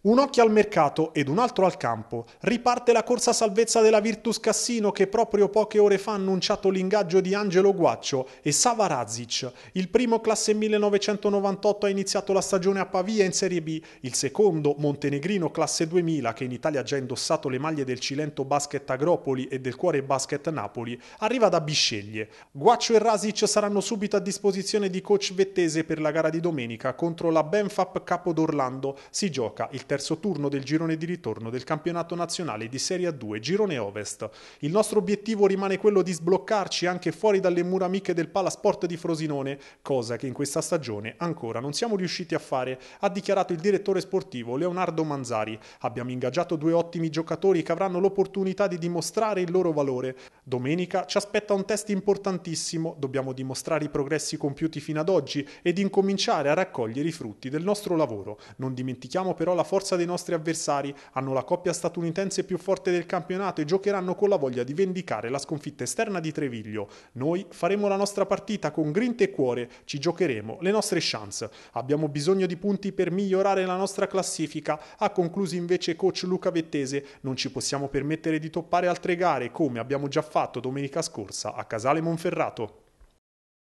Un occhio al mercato ed un altro al campo. Riparte la corsa salvezza della Virtus Cassino che proprio poche ore fa ha annunciato l'ingaggio di Angelo Guaccio e Sava Razic. Il primo classe 1998 ha iniziato la stagione a Pavia in Serie B, il secondo montenegrino classe 2000 che in Italia ha già indossato le maglie del Cilento Basket Agropoli e del Cuore Basket Napoli, arriva da Bisceglie. Guaccio e Razic saranno subito a disposizione di coach Vettese per la gara di domenica contro la Benfap Capo d'Orlando. Si gioca il terzo turno del girone di ritorno del campionato nazionale di Serie A2 Girone Ovest. Il nostro obiettivo rimane quello di sbloccarci anche fuori dalle mura amiche del Palasport di Frosinone, cosa che in questa stagione ancora non siamo riusciti a fare, ha dichiarato il direttore sportivo Leonardo Manzari. Abbiamo ingaggiato due ottimi giocatori che avranno l'opportunità di dimostrare il loro valore. Domenica ci aspetta un test importantissimo, dobbiamo dimostrare i progressi compiuti fino ad oggi ed incominciare a raccogliere i frutti del nostro lavoro. Non dimentichiamo però la forza dei nostri avversari, hanno la coppia statunitense più forte del campionato e giocheranno con la voglia di vendicare la sconfitta esterna di Treviglio. Noi faremo la nostra partita con grinta e cuore, ci giocheremo le nostre chance. Abbiamo bisogno di punti per migliorare la nostra classifica, ha concluso invece coach Luca Vettese. Non ci possiamo permettere di toppare altre gare come abbiamo già fatto fatto domenica scorsa a Casale Monferrato.